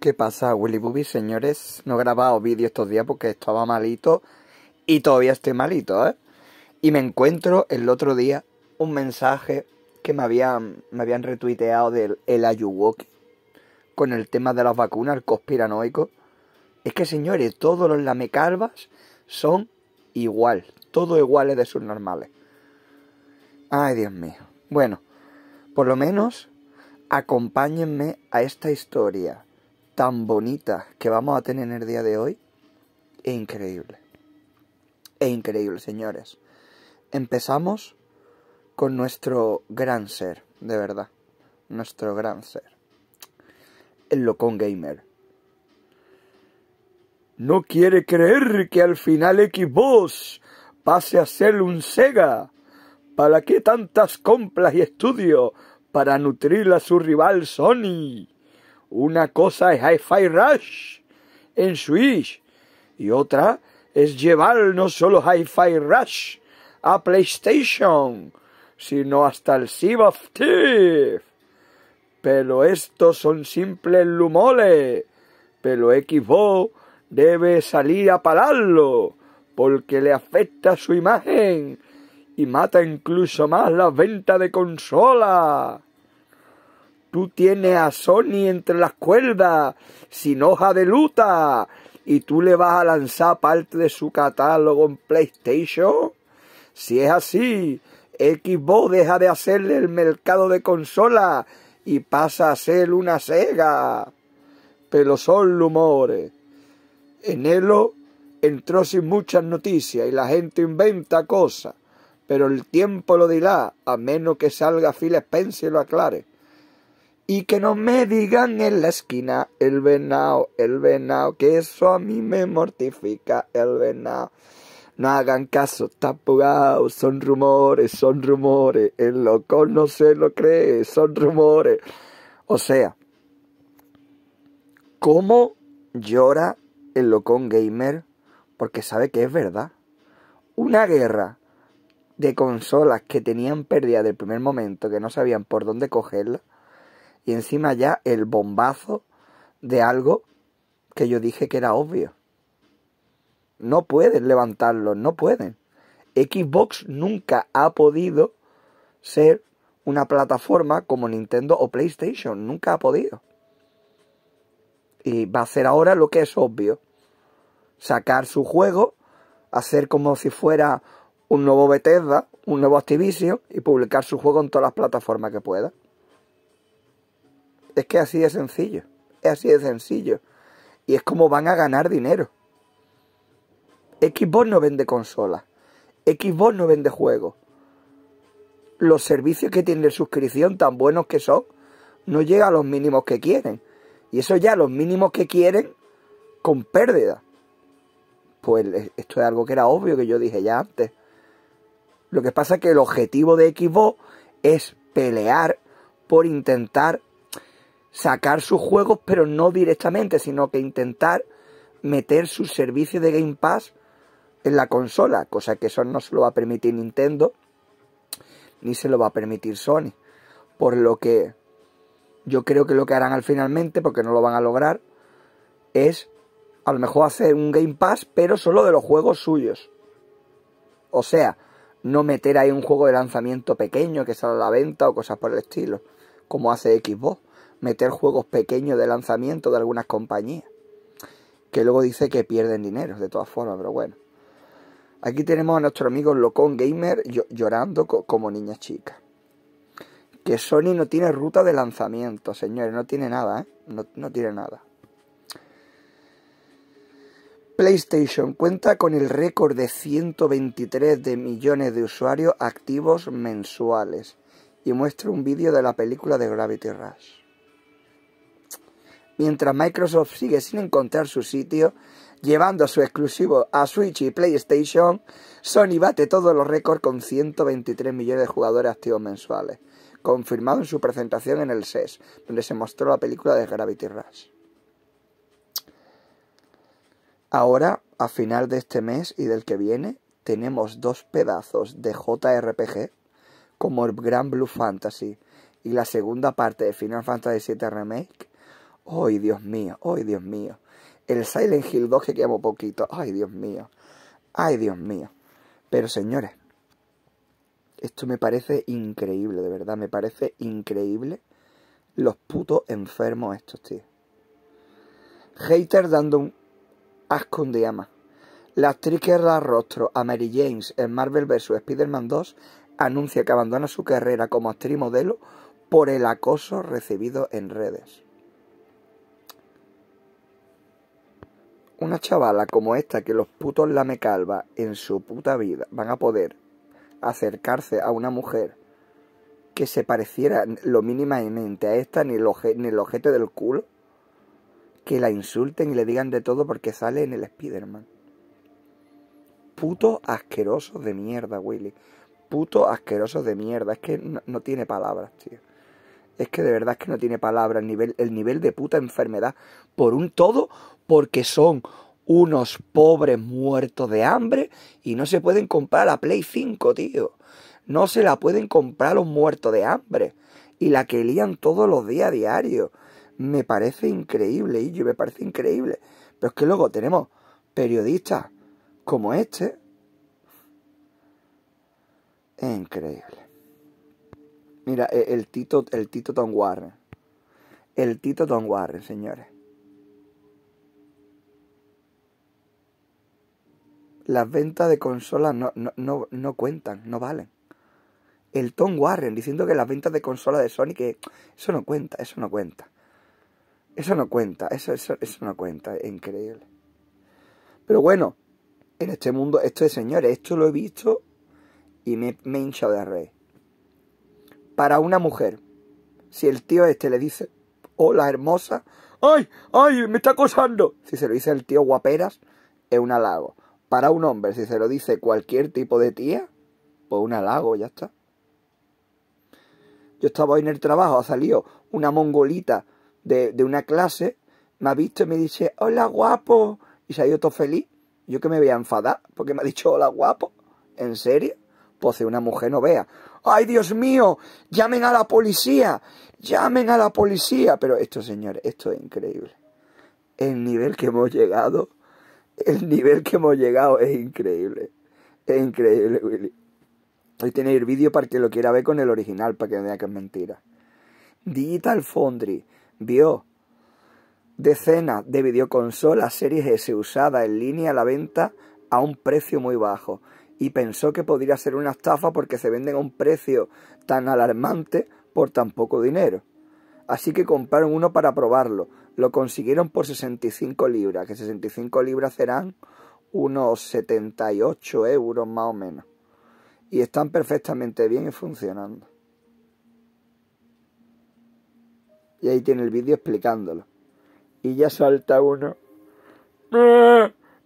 ¿Qué pasa, Willy Booby, señores? No he grabado vídeo estos días porque estaba malito y todavía estoy malito, ¿eh? Y me encuentro el otro día un mensaje que me habían, me habían retuiteado del El Ayuwoki con el tema de las vacunas, el conspiranoico. Es que, señores, todos los lamecalvas son igual, todos iguales de sus normales. Ay, Dios mío. Bueno, por lo menos acompáñenme a esta historia tan bonita... que vamos a tener el día de hoy E increíble. Es increíble, señores. Empezamos con nuestro gran ser, de verdad. Nuestro gran ser. El locón gamer. No quiere creer que al final Xbox pase a ser un Sega. ¿Para qué tantas compras y estudios para nutrir a su rival Sony? Una cosa es Hi-Fi Rush en Switch y otra es llevar no solo Hi-Fi Rush a PlayStation, sino hasta el Sea of Thief. Pero estos son simples lumole Pero Xbox debe salir a pararlo, porque le afecta su imagen y mata incluso más la venta de consola. Tú tienes a Sony entre las cuerdas, sin hoja de luta, y tú le vas a lanzar parte de su catálogo en PlayStation. Si es así, Xbox deja de hacerle el mercado de consola y pasa a ser una Sega. Pero son rumores. Enelo entró sin muchas noticias y la gente inventa cosas, pero el tiempo lo dirá, a menos que salga Phil Spencer y lo aclare. Y que no me digan en la esquina el venao, el venao, que eso a mí me mortifica el venao. No hagan caso, está son rumores, son rumores, el loco no se lo cree, son rumores. O sea, ¿cómo llora el locón gamer? Porque sabe que es verdad. Una guerra de consolas que tenían pérdida del primer momento, que no sabían por dónde cogerla, y encima ya el bombazo de algo que yo dije que era obvio. No pueden levantarlo, no pueden. Xbox nunca ha podido ser una plataforma como Nintendo o PlayStation, nunca ha podido. Y va a hacer ahora lo que es obvio. Sacar su juego, hacer como si fuera un nuevo Bethesda, un nuevo Activision y publicar su juego en todas las plataformas que pueda. Es que así de sencillo. Es así de sencillo. Y es como van a ganar dinero. Xbox no vende consolas. Xbox no vende juegos. Los servicios que tienen de suscripción, tan buenos que son, no llegan a los mínimos que quieren. Y eso ya, los mínimos que quieren, con pérdida. Pues esto es algo que era obvio que yo dije ya antes. Lo que pasa es que el objetivo de Xbox es pelear por intentar sacar sus juegos, pero no directamente, sino que intentar meter su servicio de Game Pass en la consola, cosa que eso no se lo va a permitir Nintendo, ni se lo va a permitir Sony. Por lo que yo creo que lo que harán al finalmente, porque no lo van a lograr, es a lo mejor hacer un Game Pass, pero solo de los juegos suyos. O sea, no meter ahí un juego de lanzamiento pequeño que sale a la venta o cosas por el estilo, como hace Xbox meter juegos pequeños de lanzamiento de algunas compañías. Que luego dice que pierden dinero, de todas formas, pero bueno. Aquí tenemos a nuestro amigo Locon Gamer llorando como niña chica. Que Sony no tiene ruta de lanzamiento, señores, no tiene nada, ¿eh? No, no tiene nada. PlayStation cuenta con el récord de 123 de millones de usuarios activos mensuales y muestra un vídeo de la película de Gravity Rush mientras Microsoft sigue sin encontrar su sitio, llevando su exclusivo a Switch y PlayStation, Sony bate todos los récords con 123 millones de jugadores activos mensuales, confirmado en su presentación en el SES, e donde se mostró la película de Gravity Rush. Ahora, a final de este mes y del que viene, tenemos dos pedazos de JRPG, como el Gran Blue Fantasy y la segunda parte de Final Fantasy VII Remake, ¡Ay, Dios mío! ¡Ay, Dios mío! El Silent Hill 2 que quedamos poquito. ¡Ay, Dios mío! ¡Ay, Dios mío! Pero señores, esto me parece increíble, de verdad. Me parece increíble los putos enfermos estos, tío. Hater dando un asco un día más. La actriz que rostro a Mary James en Marvel vs. Spider-Man 2 anuncia que abandona su carrera como actriz modelo por el acoso recibido en redes. una chavala como esta que los putos calva en su puta vida van a poder acercarse a una mujer que se pareciera lo mínimamente a esta ni el, ni el ojete del culo, que la insulten y le digan de todo porque sale en el Spider-Man. Putos asquerosos de mierda, Willy. Putos asquerosos de mierda. Es que no, tiene palabras, tío. Es que de verdad es que no tiene palabras nivel, el nivel de puta enfermedad por un todo porque son unos pobres muertos de hambre y no se pueden comprar la Play 5, tío. No se la pueden comprar los muertos de hambre. Y la que lían todos los días a diario. Me parece increíble, y me parece increíble. Pero es que luego tenemos periodistas como este. Increíble. Mira, e, el Tito, el Tito Tom Warren. El Tito Tom Warren, señores. las ventas de consolas no, cuentan, no valen. El Tom Warren diciendo que las ventas de consolas de Sony, que eso no cuenta, eso no cuenta. Eso no cuenta, eso, eso, eso no cuenta, es increíble. Pero bueno, en este mundo, esto es señores, esto lo he visto y me, me he hinchado de rey. Para una mujer, si el tío este le dice, hola hermosa, ¡ay! ¡ay! ¡me está acosando! Si se lo dice el tío guaperas, es un halago. Para un hombre, si se lo dice cualquier tipo de tía, pues un halago, ya está. Yo estaba hoy en el trabajo, ha salido una mongolita de, de una clase, me ha visto y me dice, hola guapo, y se ha ido todo feliz. Yo que me voy a enfadar, porque me ha dicho, hola guapo, ¿en serio? Pues si una mujer no vea, ¡Ay, Dios mío! ¡Llamen a la policía! ¡Llamen a la policía! Pero esto, señores, esto es increíble. El nivel que hemos llegado el nivel que hemos llegado es increíble. Es increíble, Willy. Hoy tenéis el vídeo para que lo quiera ver con el original, para que no vea que es mentira. Digital Foundry vio decenas de videoconsolas Series S usadas en línea a la venta a un precio muy bajo y pensó que podría ser una estafa porque se venden a un precio tan alarmante por tan poco dinero. Así que compraron uno para probarlo, lo consiguieron por 65 libras, que 65 libras serán unos 78 euros más o menos. Y están perfectamente bien y funcionando. Y ahí tiene el vídeo explicándolo. Y ya salta uno.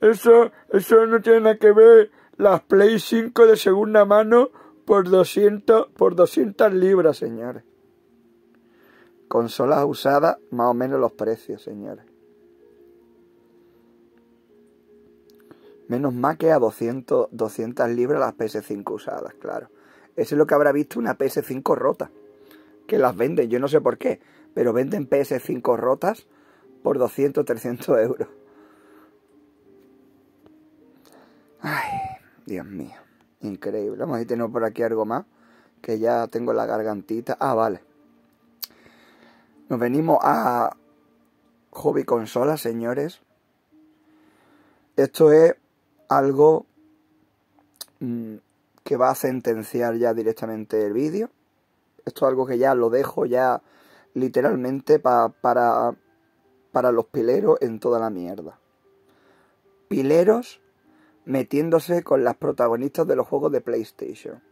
Eso, eso no tiene nada que ver. Las Play 5 de segunda mano por 200, por 200 libras, señores consolas usadas, más o menos los precios, señores. Menos más que a 200, 200 libras las PS5 usadas, claro. Eso es lo que habrá visto una PS5 rota. Que las venden, yo no sé por qué, pero venden PS5 rotas por 200, 300 euros. Ay, Dios mío, increíble. Vamos a tener por aquí algo más, que ya tengo la gargantita. Ah, vale. Nos venimos a hobby consola, señores. Esto es algo mm, que va a sentenciar ya directamente el vídeo. Esto es algo que ya lo dejo ya literalmente para, para los pileros en toda la mierda. Pileros metiéndose con las protagonistas de los juegos de PlayStation.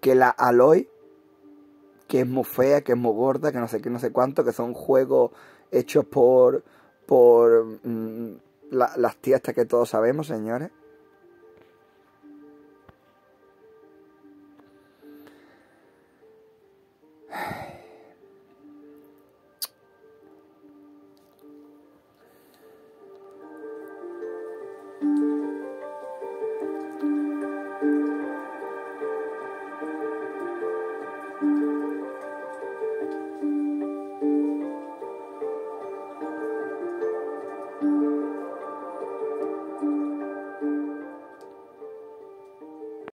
Que la Aloy que es muy fea, que es muy gorda, que no sé qué, no sé cuánto, que son juegos hechos por, por mm, la, las tías que todos sabemos, señores.